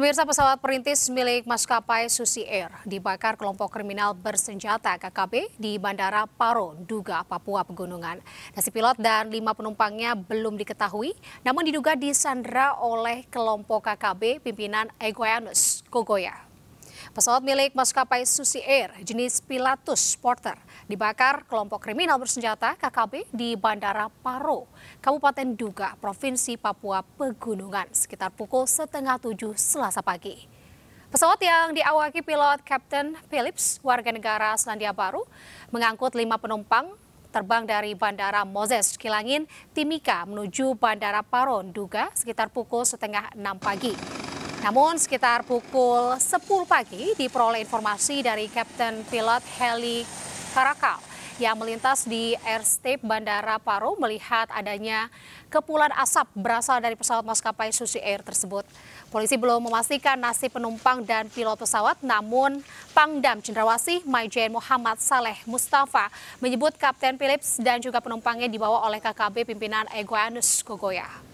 Pemirsa pesawat perintis milik maskapai Susi Air dibakar kelompok kriminal bersenjata KKB di Bandara Paro, Duga, Papua Pegunungan. Nasi pilot dan lima penumpangnya belum diketahui, namun diduga disandra oleh kelompok KKB pimpinan Egoyanus Kogoya Pesawat milik maskapai Susi Air jenis Pilatus Porter dibakar kelompok kriminal bersenjata KKB di Bandara Paro, Kabupaten Duga, Provinsi Papua Pegunungan sekitar pukul setengah tujuh selasa pagi. Pesawat yang diawaki pilot Captain Phillips, warga negara Selandia Baru, mengangkut lima penumpang terbang dari Bandara Moses Kilangin, Timika menuju Bandara Paron, Duga sekitar pukul setengah enam pagi. Namun sekitar pukul 10 pagi diperoleh informasi dari Kapten Pilot Heli Karakal yang melintas di airstrip Bandara Paro melihat adanya kepulan asap berasal dari pesawat maskapai Susi Air tersebut. Polisi belum memastikan nasib penumpang dan pilot pesawat, namun Pangdam Cendrawasih Maijen Muhammad Saleh Mustafa menyebut Kapten Philips dan juga penumpangnya dibawa oleh KKB pimpinan Egoanus Kogoya.